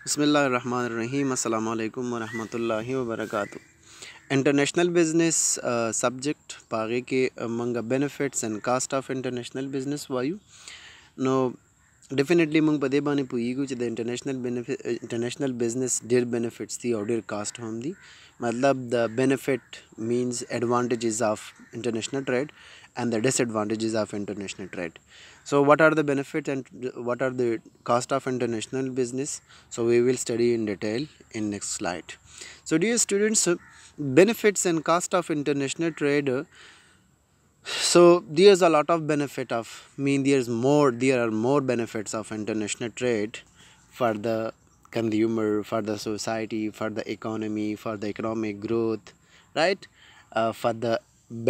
बसमीम् अल्लाम वरहमल वरक इंटरनेशनल बिजनेस सब्जेक्ट पागे के मंग benefits and cost of international business वायु नो डेफिनेटली मंग पदे बाने पुईगू द इंटरनेशनल इंटरनेशनल बिजनेस डेयर बेनिफिट्स थी और डेयर कास्ट होम दी मतलब the benefit means advantages of international trade and the disadvantages of international trade so what are the benefits and what are the cost of international business so we will study in detail in next slide so dear students benefits and cost of international trade so there's a lot of benefit of I mean there's more there are more benefits of international trade for the consumer for the society for the economy for the economic growth right uh, for the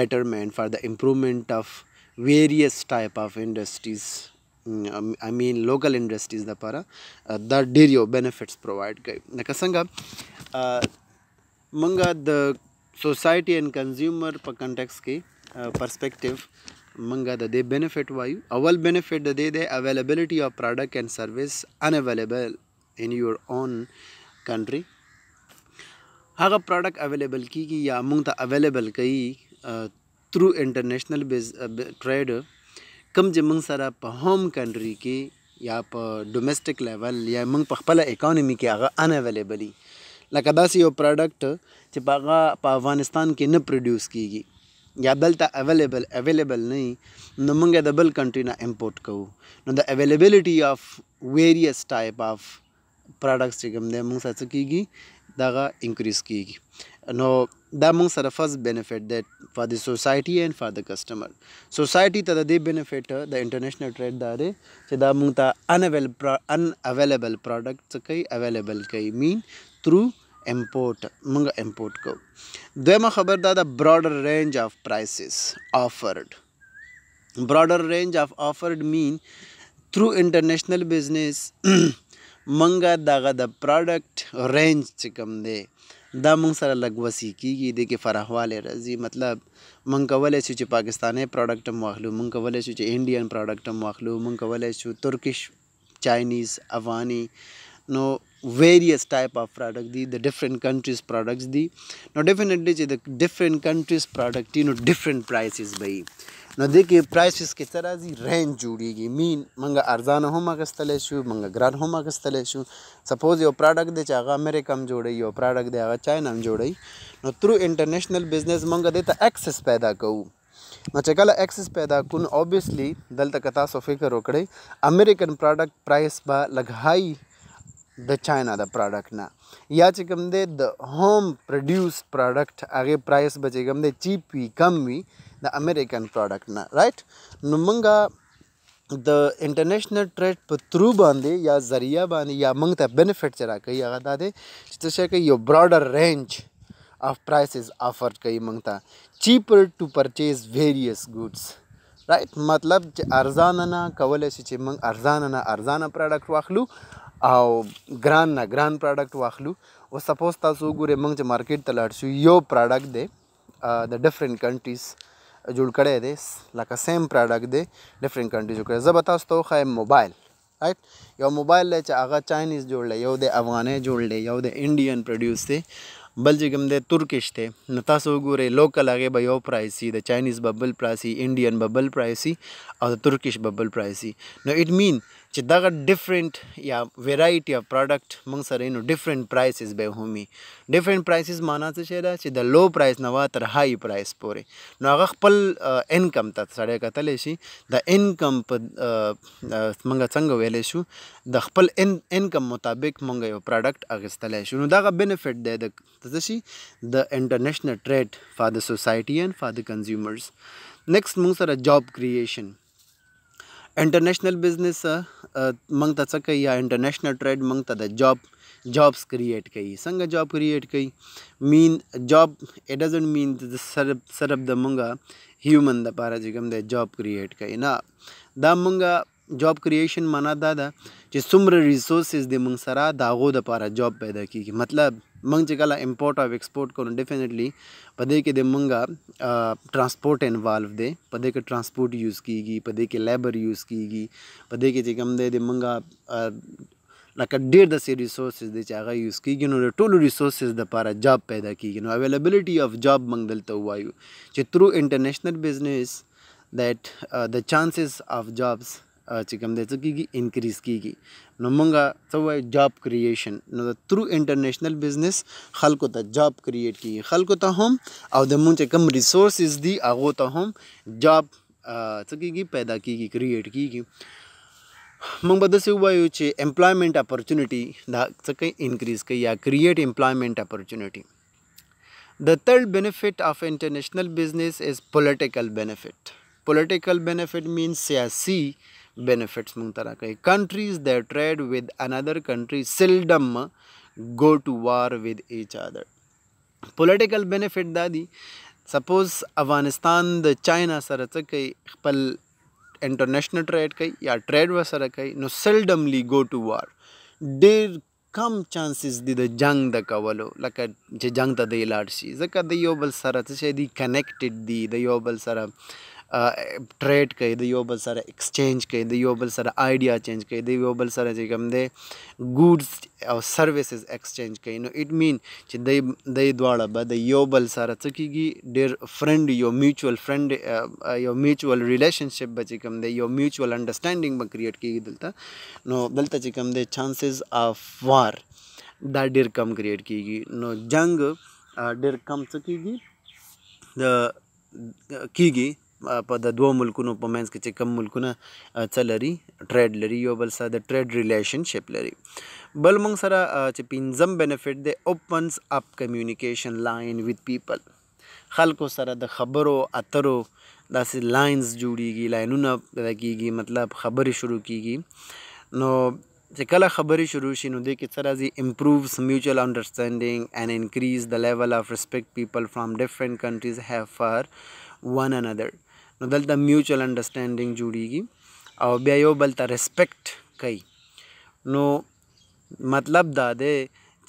betterment for the improvement of various type of industries mm, um, I mean local industries the para uh, the dairy benefits provide kai nakasanga uh, manga the society and consumer per context ki uh, perspective manga the they benefit why awal benefit the they the availability of product and service unavailable in your own country هغه پروډکټ اویلیبل کیږي یا موږ ته اویلیبل کوي through international trade کم چې موږ سره په هوم کنټري کې یا په ډومېسټک لیول یا موږ په خپله اکانومي کې هغه ان اویلیبل لکه داسې یو پروډکټ چې په هغه په افغانستان کې نه پروډیوس کیږي یا دلته اویلیبل اویلیبل نه نو موږ د بل کنټری نه امپورټ کوو نو د اویلیبلټي اف ویریس ټایپ اف پروډکټس چې کوم دی موږ سره کیږي دغه انکریز کیږي نو دا موږ سره فرست بینیفټ دی فار د سوسایټي اینڈ فار د کسټمر سوسایټي ته د دې بینیفټ د انټرنیشنل ټریډ دا دی چې دا موږ ته ان اویلیبل پروډکټ څه کوي اویلیبل کوي مین تھرو امپورټ موږ امپورټ کوو دویمه خبر دا د براډر رینج آف پرایسز آفرډ broader range of offered mean through international business منګه دغه د پروډکټ رینج چې کوم دی دا مونږ سره لږ وسی کیږي د کې فراهواله راځي مطلب مونږ کولای شو چې پاکستانی پروډکټ هم واخلو مونږ کولای شو چې انډین پروډکټ هم واخلو مونږ کولای شو ترکش چاینیز افغاني نو various type of product دي د different countries products دي نو definitely چې د different countries product دي نو different prices به نو دې کې پرایسز کې څه راځي رینج جوړیږي مین منګه ارزانه هم اغستلی شو منګه ګران هم اغستلی شو سپوز یو پروډکټ دی چې هغه امریکا هم جوړوي یو پروډکټ دی هغه چاینا هم جوړوي نو ترو انټرنیشنل بزنس منګه دې ته اکسس پیدا کوو نو چې کله اکسس پیدا کون اوبیسلی دلته که تاسو فکر وکړئ امریکن پروډکټ پرایس به لږ هاي د چاینا د پروډکټ نه یا چې کوم دی د هوم پروډیوس پروډکټ هغې پرایس به چې کوم دی چیپ وي کم وي د امریکن پروډکټ نه رائټ نو مونږه د انټرنیشنل ټریډ په ترو باندې یا ذریعہ باندې یا مونږ ته بینیفټ چې راکړي هغه دا دی چې څه شي یو براډر رینج of prices offered کوي مونږ ته cheaper to purchase various goods right مطلب چې ارزان نه کولای شي چې مونږ ارزان نه ارزان پروډکټ واخلو او ګران نه ګران پروډکټ واخلو او سپوز تاسو ګوره مونږ چې مارکیټ ته لاړ شو یو پروډکټ دی د ډیفرنٹ کنټریز جوړ کړی دی لکه سیم پروډکټ دی ډفرنٹ کنټری جوړ کړی زه به تاسو ته وښایم موبایل رائټ یو موبایل دی چې هغه چاینیز جوړ دی یو د افغانۍ جوړ دی یو د انډین پروډیوس دی بل چې کوم دی ترکش دی نو تاسو وګورئ لوکل هغې به یو پرایس وي د چاینیز به بل پرایس وي انډین به بل پرایس وي او د ترکش به بل پرایس وي نو اټ مین چې دغه ډیفرنٹ یا ویرایټي اف پروډکټ موږ سره نو ډیفرنٹ پرایسز به همي ډیفرنٹ پرایسز معنا څه شي دا چې د لو پرایس نه تر های پرایس پورې نو هغه خپل انکم ته سړی کتل شي د انکم په موږ څنګه ویلې شو د خپل انکم مطابق موږ یو پروډکټ اغستلای شو نو دغه بینیفیټ دی د څه شي د انټرنیشنل ټریډ فار د سوسایټي اند فار د کنزیومرز نیکست موږ سره جاب کریشن international business मग त कई आहे international trade मग त job jobs create कई संग job create कई mean job it doesn't mean सरब सरब द मंगा ह्यूमन द पारा जेकम द जॉब क्रिएट कई ना دا منګه جاب creation معنا دا ده چې څومره ریسورسز د مونږ سره د هغو دپاره جاب پیدا کیږي مطلب موږ چې کله امپورټ او ایکسپورټ کوو ډیفینیټلی په دې کې د موږ ترانسپورټ انوالو دی په دې کې ترانسپورټ یوز کیږي په دې کې لیبر یوز کیږي په دې کې چې کوم دی د موږ لکه ډیر د سي ریسورسز دي چې هغه یوز کیږي نو د ټولو ریسورسز د لپاره جاب پیدا کیږي نو availability اف جاب موږ دلته وایو چې ترو انټرنیشنل بزنس that uh, the chances of jobs चिकमदेचकी इंक्रीज़ की गई नमंगा तब job creation through international business खल को जॉब क्रिएट की खल को हम और दमून कम रिसोर्स दी आगो तो हम जॉब चकी पैदा की गई क्रिएट की गई मग बदसे हुआ यो एम्प्लॉयमेंट अपॉर्चुनिटी चक इंक्रीज की या create employment opportunity the third benefit of international business is political benefit political benefit means सियासी benefits mangtara kahe countries that trade with another country seldom go to war with each other political benefit dadi suppose افغانستان د چاینا سره څه کوي خپل انټرنیشنل ټریډ کوي یا ټریډ وسره کوي نو سلډملی ګو ټو وار ډیر کم چانسز دي د جنگ د کولو لکه چې جنگ ته دی لاړ شي ځکه د یو بل سره څه شي دي کنیکټډ دي د یو بل سره ټریډ کوي د یو بل سره ایکسچینج کوي د یو بل سره آیډیا چینج کوي د یو بل سره چې کوم دی ګوډز او سرویسز ایکسچینج کوي نو اټ مین چې دی دی دواړه به د یو بل سره څه کیږي ډېر فرند یو میوچوال فرند یو میوچوال ریلیشنشپ به چې کوم دی یو میوچوال انډرستانډینګ به کریټ کیږي دلته نو دلته چې کوم دی چانسز اف وار دا ډېر کم کریټ کیږي نو جنگ ډېر کم څه کیږي د کیږي په د دوو ملکونو په منځ کې چې کم ملکونه څه لري ټریډ لري یو بل سره د ټریډ ریلیشن شپ لري بل موږ سره چې پنځم بینیفټ دی اوپنز اپ کمیونیکیشن لاین وذ پیپل خلکو سره د خبرو اترو داسې لاینز جوړیږي لاینونه پیدا کیږي مطلب خبرې شروع کیږي نو چې کله خبرې شروع شي نو دې کې څه راځي امپرووز میوچوال انډرستانډینګ اینڈ انکریز د لیول آف ریسپیکټ پیپل فرام ډفرنٹ کنټریز هیو فار ون انادر نو دلته میوچوال انډرستانډینګ جوړیږي او بیا یو بل ته ریسپیکټ کوي نو مطلب دا دی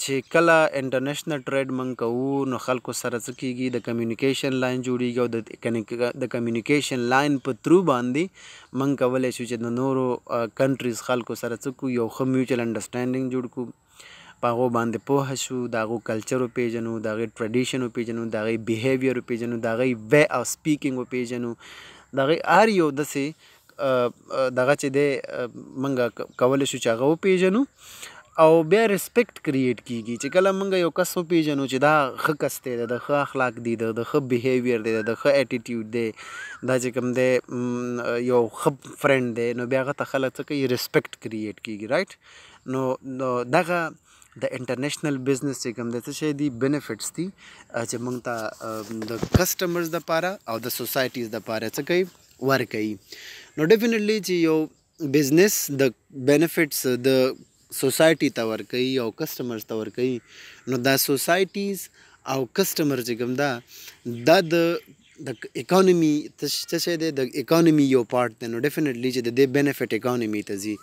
چې کله انټرنیشنل ټریډ مونږ کوو نو خلکو سره څه کیږي د کمیونیکیشن لاین جوړیږي او د کمیونیکیشن لاین په ترو باندې مونږ کولی شو چې د نورو کنټریز خلکو سره څه کو یو ښه میوچوال انډرستانډینګ جوړ کړو په هغه باندې پوه شو د هغه کلچر پیژنو د هغه ټریډیشن پیژنو د هغه بیهیویر پیژنو د هغه وی او سپیکینګ پیژنو د هغه هر یو دسه دغه چې د منګه کول شو چې هغه پیژنو او بیا ریسپیکټ کریټ کیږي چې کله موږ یو کس پیژنو چې دا ښه کس دی د ښه اخلاق دی د ښه بیهیویر دی د ښه اټیټیوډ دی دا چې کوم دی یو ښه فرند دی نو بیا هغه ته خلک څه کوي ریسپیکټ کریټ کیږي رایټ نو دغه د انټرنیشنل بزنس چې کوم د څه شي دي بینیفټس دي چې موږ ته د کسټمرز د پاره او د سوسایټیز د پاره څه کوي ورکړي نو ډیفینیټلی چې یو بزنس د بینیفټس د سوسایټي ته ورکړي او کسټمرز ته ورکړي نو دا سوسایټیز او کسټمر چې کوم دا د د اکانومي څه څه دی د اکانومي یو پارت دی نو ډیفینټلی چې د دې بینیفټ اکانومي ته ځي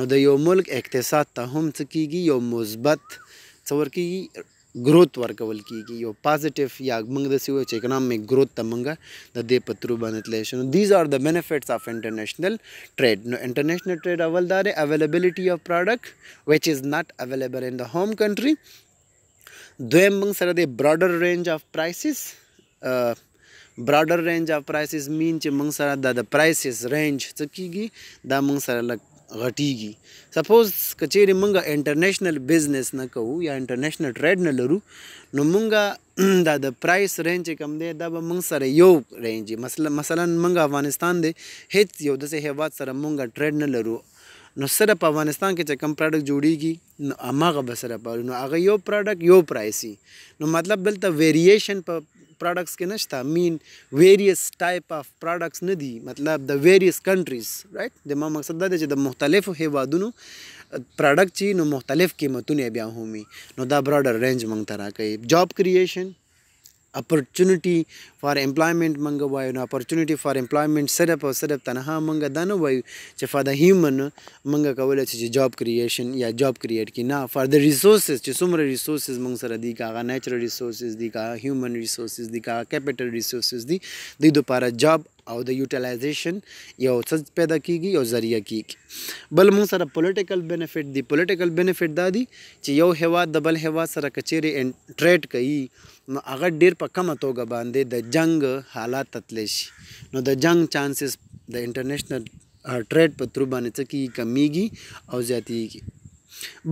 نو د یو ملک اقتصاد ته هم څه کیږي یو مثبت څه ورکیږي ګروت ورکول کیږي یو پازیټیو یا موږ د سیو چې اکانومیک ګروت ته موږ د دې پترو باندې تللی شو دیز آر د بینیفټس اف انټرنیشنل ټریډ نو انټرنیشنل ټریډ اول دا دی اویلیبلټي اف پروډکټ ویچ از ناٹ اویلیبل ان د هوم کنټري دویم موږ سره د براډر رینج اف پرایسز براډر رینج اف پرایسز مین چې موږ سره د د پرایسز رینج څه کیږي دا موږ سره لګ غټیږي سپوز کچېری مونږه انټرنیشنل بزنس نه کوو یا انټرنیشنل ټریډ نه لرو نو مونږه دا د پرایس رینج کم دی دا به مونږ سره یو رینج مثلا مثلا مونږ افغانستان دی هیڅ یو داسې هیواد سره مونږه ټریډ نه لرو نو سره په افغانستان کې چې کم پروډکټ جوړیږي نو هغه به سره پالو نو هغه یو پروډکټ یو پرایسي نو مطلب دلته ویریشن په products کې نشته مین ویریس ټایپ اف پروډکټس نه دي مطلب د ویریس کنټریز رائټ د ما مقصد دا دی چې د مختلفو هیوادونو پروډکټ چې نو مختلف قیمتونه بیا همي نو دا براډر رینج مونږ ته راکړي جاب کریېشن اپورټونټي فار امپلایمنت مونږ وایو نو اپورتونټي فار امپلایمنت صرف او صرف تنها مونږ دا نه وایو چې فار د هیومن مونږ کولای شو چې جاب کریشن یا جاب کریټ کی نه فار د ریسورسز چې څومره ریسورسز مونږ سره دي کا نېچرل ریسورسز دي کا هیومن ریسورسز دي کا کیپټل ریسورسز دي د لپاره جاب او د یوټیلایزیشن یو څه پیدا کیږي یو ذریعہ کیږي بل موږ سره پولیټیکل بینیفټ دی پولیټیکل بینیفټ دا دی چې یو هوا د بل هوا سره کچېری ټریډ کوي نو هغه ډیر په کمه توګه باندې د جنگ حالات تتلی شي نو د جنگ چانسز د انټرنیشنل ټریډ په ترو باندې څه کی کمیږي او زیاتېږي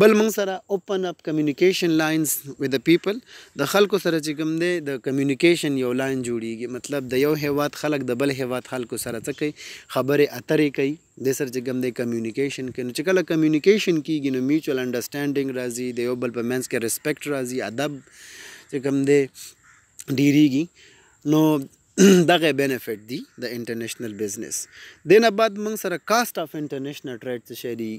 بل موږ سره اوپن اپ کمیونیکیشن لاینز ود د پیپل د خلکو سره چې کوم دی د کمیونیکیشن یو لاین جوړیږي مطلب د یو هیواد خلک د بل هیواد خلکو سره څه کوي خبرې اترې کوي د سر چې کوم دی کمیونیکیشن کوي چې کله کمیونیکیشن کیږي نو میوچوال انډرستانډینګ راځي د یو بل په منځ کې ریسپیکټ راځي ادب چې کوم دی ډیریږي نو دغه بینیفیټ دی د انټرنیشنل بزنس دینه بعد موږ سره کاست اف انټرنیشنل ټریډ څه شی دی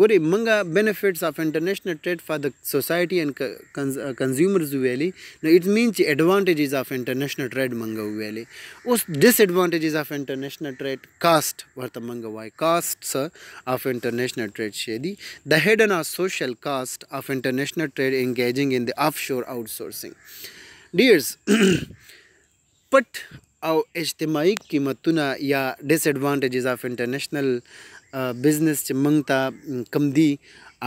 ګوري موږ بینیفیټس اف انټرنیشنل ټریډ فار د سوسایټي اند کنزیومرز ویلي نو اټ مینز ایڈوانټیجز اف انټرنیشنل ټریډ موږ ویلي اوس ډیس ایڈوانټیجز اف انټرنیشنل ټریډ کاست ورته موږ وای کاست اف انټرنیشنل ټریډ شی دی د هیډن ا سوشل کاست اف انټرنیشنل ټریډ انګیجینګ ان د اف شور آؤټسورسینګ ډیئرز پټ او اجتماعي قیمتونه یا ډیس اډوانټیجز اف انټرنیشنل بزنس چې موږ ته کم دي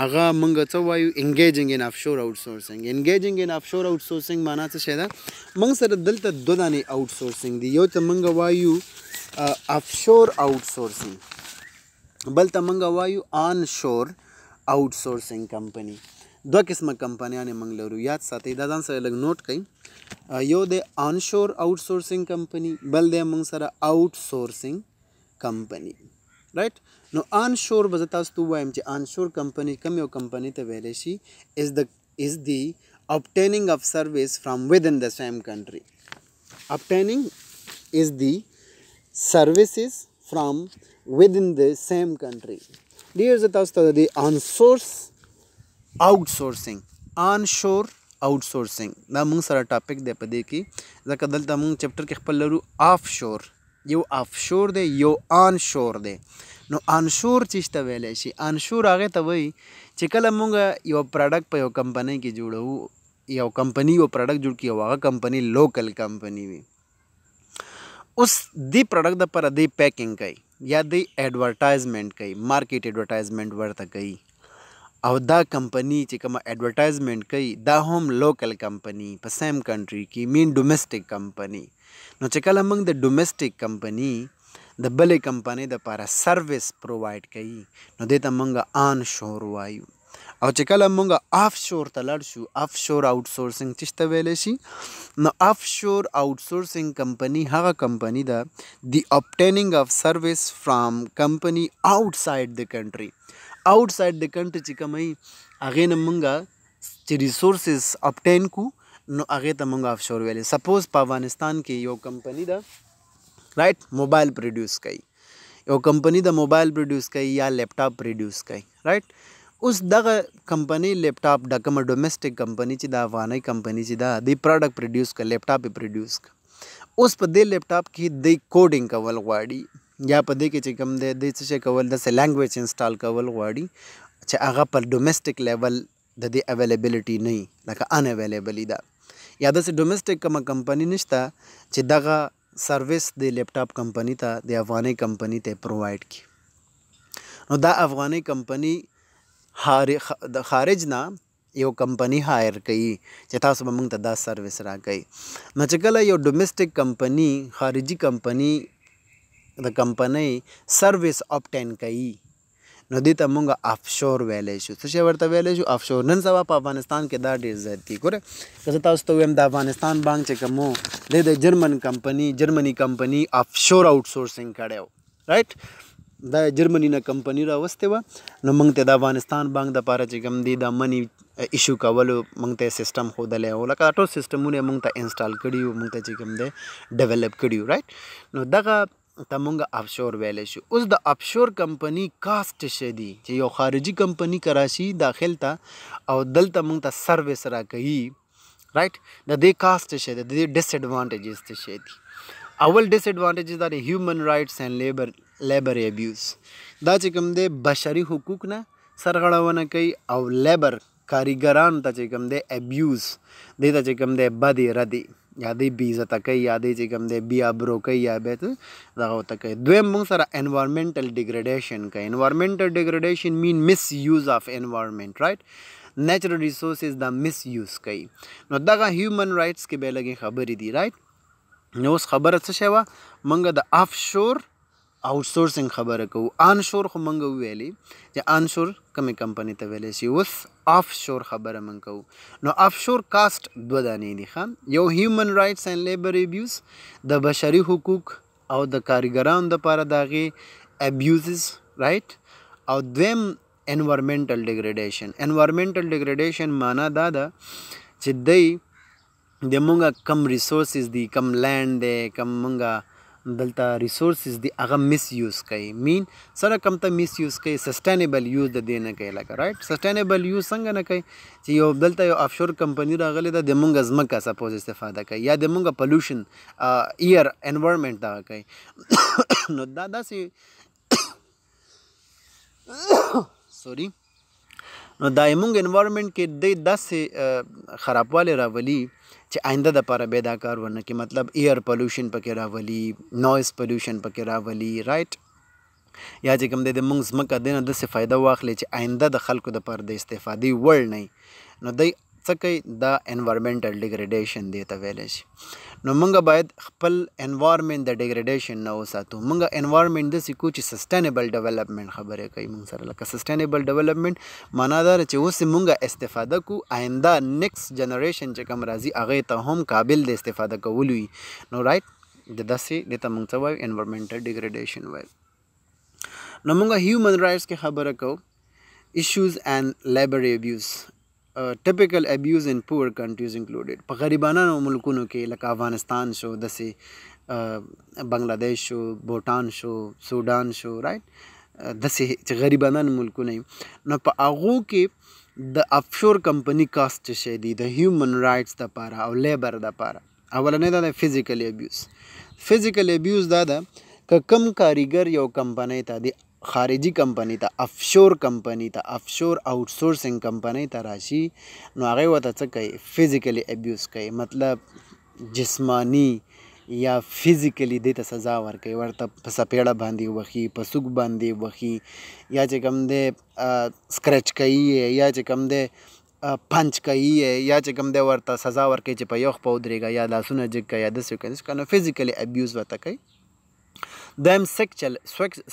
هغه موږ څه وایو انګیجینګ ان اف شور آوټ سورسینګ انګیجینګ ان اف شور آوټ سورسینګ معنا څه شی ده موږ سره دلته دوه دانې آوټ سورسینګ دي یو ته موږ وایو اف شور آوټ سورسینګ بل ته موږ وایو آن شور آوټ سورسینګ کمپنی دوه قسمه کمپنیانې موږ لرو یاد ساتئ دا ځان سره لږ نوټ کړئ یو د انشور آوټ سورسینګ کمپنی بل د موږ سره آوټ سورسینګ کمپنی رائټ نو ان شور به تاسو ته وایم چې ان شور کمپنی کم یو کمپنی ته ویل شي از د از دی obtaining of service from within the same country obtaining is the services from within the same country dear the tasto the on source آؤټسورسنګ آن شور آؤټسورسنګ دا موږ سره ټاپک دی په دې کې ځکه دلته موږ چپټر کې خپل لرو آف شور یو آف شور دی یو آن شور دی نو آن شور چې ته ویلې شي آن شور هغه ته وایي چې کله موږ یو پروډکټ په یو کمپنۍ کې جوړو یو کمپنی یو پروډکټ جوړ کړي هغه کمپنی لوکل کمپنی وي اوس دې پروډکټ د پر دې پیکینګ کوي یا دې ایڈورټایزمنٹ کوي مارکیټ ایڈورټایزمنٹ ورته کوي او دا کمپنی چې کوم اډورټایزمنت کوي دا هم لوکل کمپنی په سیم کنټری کې مین ډومېسټک کمپنی نو چې کله موږ د ډومېسټک کمپنی د بلې کمپنی د لپاره سرویس پرووایډ کوي نو دې ته موږ آن شور وایو او چې کله مونږ اف شور ته لړ شو اف شور آوټ سورسنګ تشته ویل شي نو اف شور آوټ سورسنګ کمپنی هغه کمپنی ده دی اپټیننګ اف سرویس فرام کمپنی آوټساید د کنټری آوټ سایډ د کنټری چې کومي هغه نه مونږه چې ریسورسز اپټین کو نو هغه ته مونږ افشور ویلې سپوز په افغانستان کې یو کمپنی ده رائټ موبایل پروډوس کوي یو کمپنی د موبایل پروډوس کوي یا لیپټاپ پروډوس کوي رائټ اوس دغه کمپنی لیپټاپ د کومه ډومېسټک کمپنی چې د افغاني کمپنی چې دا د پروډکټ پروډوس ک لیپټاپ پروډوس ک اوس په دې لیپټاپ کې د کوډینګ کول غواړي یا په دې کې چې کوم دی د څه شي کول داسې لینګویج انسټال کول غواړي چې هغه پر ډومېسټک لیول د دې اویلیبلټي نه وي لکه ان اویلیبل ده یا داسې ډومېسټک کومه کمپنی نشته چې دغه سرویس د لیپټاپ کمپنی ته د افغاني کمپنی ته پرووایډ کی نو دا افغاني کمپنی خارج نه یو کمپنی هایر کوي چې تاسو به موږ ته دا سرویس راکړئ نو چې کله یو ډومېسټک کمپنی خارجي کمپنی د کمپنۍ سرویس اپټین کوي نو دې ته مونږ افشور ویلې شو څه شی ورته ویلې شو افشور نن سبا په افغانستان کې دا ډېر زیات دي ګوره که زه تاسو ته ویم د افغانستان بانک چې کوم د د جرمن کمپنی جرمني کمپنی افشور آوټسورسنګ کړی رائټ دا جرمني نه کمپنی راوستې وه نو موږ ته د افغانستان بانک د پاره چې کوم دی دا منی ایشو کولو موږ ته سیستم ښودلی او لکه ټول سیستمونه موږ ته انسټال کړي وو موږ ته چې کوم دی ډیولپ کړي وو رائټ نو دغه تمونګ افشور ویلې شو اوس د افشور کمپنی کاست شه دي چې یو خارجي کمپنی کراشي داخل ته او دلته مونږ ته سرویس را کوي رائټ د دې کاست شه دي د دې ډیس اډوانټیجز ته شه دي اول ډیس اډوانټیجز د هیومن رائټس اند لیبر لیبر ابیوز دا چې کوم دی بشري حقوق نه سرغړونه کوي او لیبر کاریګران ته چې کوم دی ابیوز دې ته چې کوم دی بدی ردی यादै बीजतकै यादै चिकमदे बियाब्रोकै याबेत दगवतकै द्वेम मुंग सरा एनवायरमेंटल डिग्रेडेशन का environmental degradation mean misuse of environment right natural resources the misuse कई नो दगा ह्यूमन राइट्स के लगे खबर ही दी राइट नो उस खबर से शेवा मंग द ऑफ शोर آوټسورسنګ خبره کوو آن شور خو مونږ ویلي چې آن شور کمې کمپنۍ ته ویلی شي اوس آف شور خبره مونږ کوو نو آف شور کاست دوه دانې دي ښه یو هیومن رایټس اینډ لیبر ابیوز د بشري حقوق او د کارګرانو دپاره د هغې ابیوزز رایټ او دویم انوارمنټل ډیګریډیشن انوارمنټل ډیګریډیشن معنا دا ده چې دی د مونږه کم ریسورسز دي کم لینډ دی کم مونږه دلته ریسورسز دی هغه میس یوز کوي مین سره کم ته میس یوز کوي سسټینیبل یوز د دینه کوي لکه رائټ سسټینیبل یوز څنګه نه کوي چې یو دلته یو افشور کمپنی راغلی ده د مونږ ازمکه سپوز استفاده کوي یا د مونږ پولوشن ایر انوایرنمنت دا کوي نو دا داسې سوري نو دایمونګ انوایرنمنت کې د داسې خرابوالی راولي چې آینده د لپاره به دا کار ونه کې مطلب ایر پولوشن پکې راولي نویز پولوشن پکې راولي رائټ یا چې کوم د دې موږ زمکه دینه د څه فائدہ واخلې چې آینده د خلکو د پر د استفادې وړ نه نو دی څه کوي دا انوایرنمنټل ډیګریډیشن دی ته ویل شي نو موږ باید خپل انوایرنمنت د ډیګریډیشن نه وساتو موږ انوایرنمنت د سکو چې سستینبل ډیولپمنت خبرې کوي موږ سره لکه سستینبل ډیولپمنت معنا دا چې اوس موږ استفاده کو آینده نیکس جنریشن چې کوم راځي هغه ته هم قابل د استفاده کولو نو رائټ د داسې د تمنګ څه وایي انوایرنمنټل ډیګریډیشن وایي نو موږ هیومن رائټس کې خبره کوو issues and labor abuse ټیپیکل ابیوز ان پور کنټریز انکلوډډ په غریبانه ملکونو کې لکه افغانستان شو داسې بنگلاديش شو بوتان شو سودان شو رائټ داسې چې غریبانه ملکونه نو په هغو کې د افشور کمپنی کاست شې دي د هیومن رائټس د پاره او لیبر د پاره اولنې دا د فزیکل ابیوز فزیکل ابیوز دا ده که کم کاریګر یو کمپنۍ ته د خارجي کمپنی ته افشور کمپنی ته افشور آوټسورسینګ کمپنی ته راشي نو هغه وته څه کوي فزیکلی ابیوز کوي مطلب جسمانی یا فزیکلی دې ته سزا ورکوي ورته په سپېړه باندې وخی په سوق باندې وخی یا چې کم دې سکرچ کوي یا چې کم دې پنچ کوي یا چې کوم دی ورته سزا ورکوي چې په یو خپو درېږه یا لاسونه جګ کوي یا داسې کوي نو فزیکلی ابیوز ورته کوي دیم سیکچل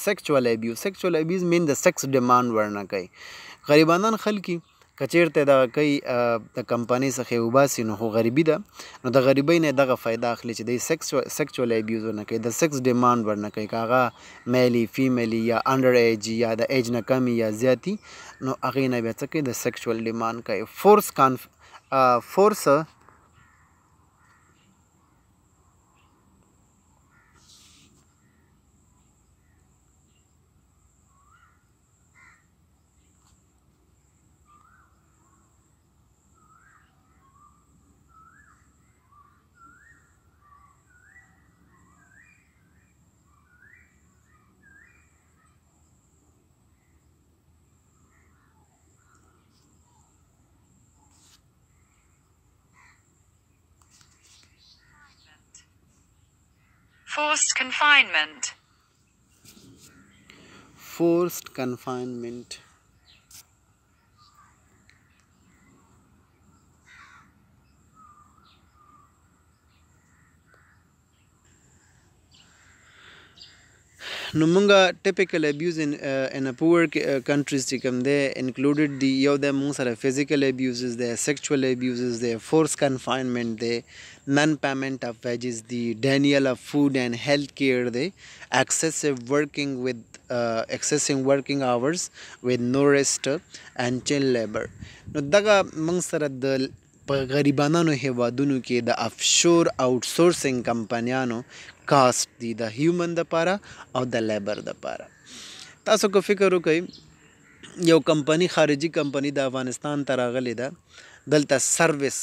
سیکچوال ابیوز سیکچوال ابیوز مین د سیکس ډیماند ورنه کوي غریبانان خلک کچیرته د کوي د کمپنی څخه وباسي نو هو غریبي ده نو د غریبۍ نه دغه فائدہ اخلي چې د سیکچوال ابیوز نه کوي د سیکس ډیماند ورنه کوي کاغه میلی فیمیلی یا انډر ایج یا د ایج نه کمی یا زیاتی نو هغه نه بیا څه کوي د سیکچوال ډیماند کوي فورس کانف فورس Forced confinement. Forced confinement. نو مونږه ټیپیکل ابیوز ان ان ا پور کنټریز چې کوم دی انکلوډډ دی یو د مونږ سره فزیکل ابیوزز دی سیکچوال ابیوزز دی فورس کنفاینمنت دی نن پیمنٹ اف ویجز دی ڈینیل اف فوڈ اینڈ ہیلتھ کیئر دی ایکسیسو ورکنگ ود ایکسیسنگ ورکنگ اورز ود نو ریسټ اینڈ چیل لیبر نو دغه موږ سره د په غریبانو هیوادونو کې د افشور آوټسورسنګ کمپنیانو cost દી ધ હ્યુમન ધ પારા او د લેબર ધ પારા تاسو کو فکر وکړئ یو کمپنی خارجي کمپنی د افغانستان ته راغلی ده دلته سرویس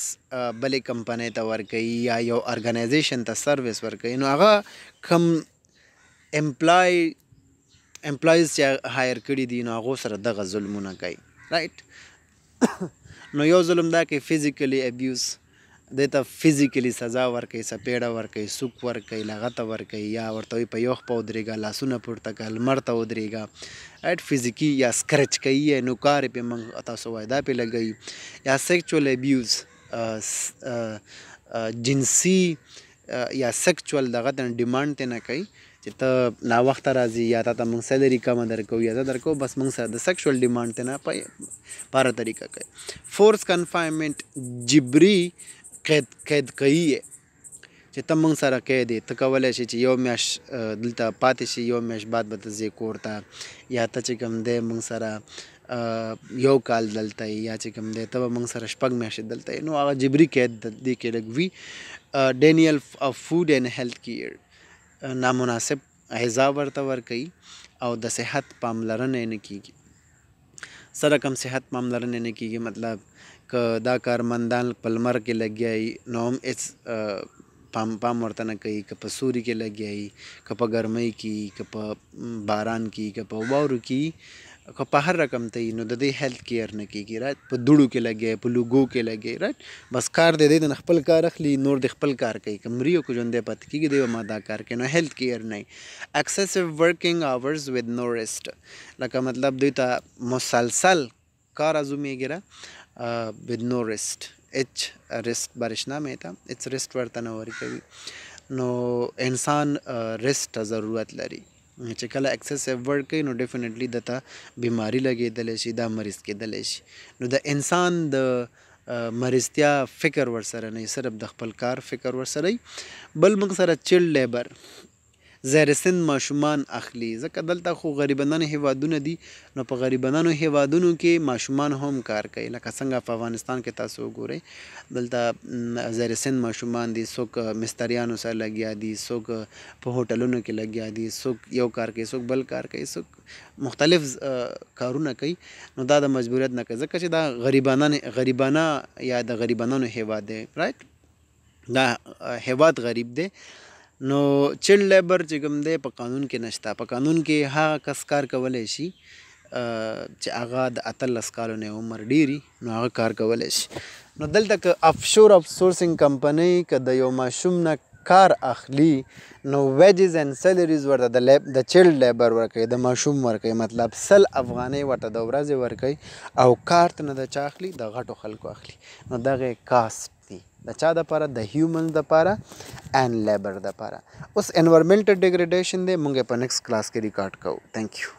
بلې کمپنۍ ته ورکوي یا یو ارګنایزیشن ته سرویس ورکوي نو هغه کم امپلای امپلایز چې هایر کړي دي نو هغو سره دغه ظلمونه کوي رایټ نو یو ظلم دا کې فزیکلی ابیوز د ته فزیکلی سزا ورکي سپېړه ورکي سوک ورکي لغته ورکي یا ورته په یوخ په ودرېګا لاسونه پورته کړه لمر ته ودرېګا اټ فزیکی یا سکرچ کوي یا نوکار په منګ تاسو وایدا په لګي یا سیکچوال ابیوز جنسی یا سیکچوال دغه د ډیماند ته نه کوي چې ته نا وخت راځي یا ته موږ سیلری کم درکو یا درکو بس موږ سره د سیکشوال ډیماند ته نه پای بار طریقه کوي فورس کنفاینمنت جبري قید قید کوي چې ته موږ سره قید ته کولی شي چې یو میاش دلته پاتې شي یو میاش بعد به ته ځې کور ته یا ته چې کوم دی موږ سره یو کال دلته یا چې کوم دی ته به موږ سره شپږ میاشتې دلته نو هغه جبري قید دې کې لږ وي ډینیل فود اینڈ هیلث کیر نامناسب غذا ورته ورکوي او د صحت پاملرنه نه کیږي سره کم صحت پاملرنه نه کیږي مطلب که دا کارمندان په لمر کې لګیای نو هم اټس پام پام ورته نه کوي که په سوري کې لګیای که په ګرمۍ کې که په باران کې که په واورو کې که په هر رقم ته نو د دې هیلث کیر نه کیږي رات په دوړو کې لګیای په لوګو کې لګیای رات بس کار دې دې خپل کار اخلي نور دې خپل کار کوي کمریو کو ژوندې پات کیږي دی ما دا کار کوي نو هیلث کیر نه اکسسیو ورکینګ اورز ود نو ریسټ لکه مطلب دوی ته مسلسل کار ازو میګره Uh, with no rest اچ رست برشنا میتا اټس رست ورته نه ورکوي نو انسان رست ضرورت لري چې کله اکسسیو ورک کوي نو ډیفینیټلی دته بیماری لګېدلی شي دا مریض کېدلی شي نو د انسان د مریضتیا فکر ورسره نه صرف د خپل کار فکر ورسره بل موږ سره چل لیبر زیرسند ماشومان اخلي ځکه دلته خو غریبندان هیوادونه دي نو په غریبندانو هیوادونو کې ماشومان هم کار کوي لکه څنګه په افغانستان کې تاسو وګورئ دلته زیرسند ماشومان دي څوک مستریانو سره لګیا دي څوک په هوټلونو کې لګیا دي څوک یو کار کوي څوک بل کار کوي څوک مختلف کارونه کوي نو دا د مجبوریت نه کوي ځکه چې دا غریبانان غریبانه یا د غریبانو هیواد دی رائټ دا هیواد غریب دی نو چیلډ لیبر چې کوم دی په قانون کې نشته په قانون کې هغه کس کار کولی شي چې هغه د اتلس کالو نه عمر ډیری نو هغه کار کولی شي نو دلته که افشور اف سورسنګ کمپنۍ که د یو ماشوم نه کار اخلي نو ویجز اینڈ سیلریز ورته د لیب د چیلډ لیبر ورکوي د ماشوم ورکوي مطلب سل افغانۍ ورته د ورځې ورکوي او کار ته نه د چا اخلي د غټو خلکو اخلي نو دغه کاسپ د چا د لپاره د هیومن د لپاره ان لیبر د لپاره اوس انوایرنمنټ ډیګریډیشن دی مونږ په نیکسټ کلاس کې ریکارډ کوو تھینک یو